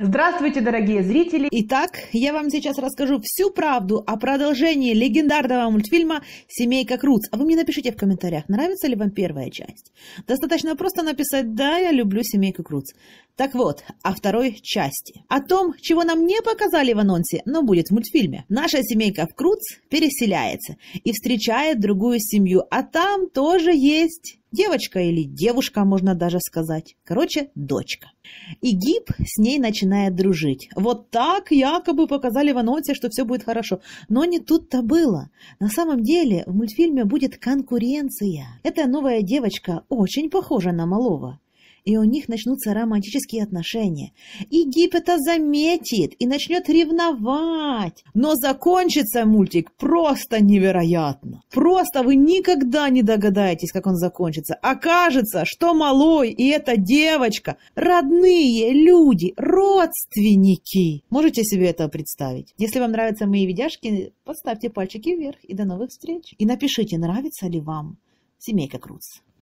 Здравствуйте, дорогие зрители! Итак, я вам сейчас расскажу всю правду о продолжении легендарного мультфильма «Семейка Круц». А вы мне напишите в комментариях, нравится ли вам первая часть. Достаточно просто написать «Да, я люблю семейку Круц». Так вот, о второй части. О том, чего нам не показали в анонсе, но будет в мультфильме. Наша семейка в Круц переселяется и встречает другую семью, а там тоже есть Девочка или девушка, можно даже сказать. Короче, дочка. И Гиб с ней начинает дружить. Вот так якобы показали в анонсе, что все будет хорошо. Но не тут-то было. На самом деле в мультфильме будет конкуренция. Эта новая девочка очень похожа на малого и у них начнутся романтические отношения. И это заметит и начнет ревновать. Но закончится мультик просто невероятно. Просто вы никогда не догадаетесь, как он закончится. Окажется, что малой и эта девочка родные люди, родственники. Можете себе это представить? Если вам нравятся мои видяшки, поставьте пальчики вверх и до новых встреч. И напишите, нравится ли вам семейка Круз.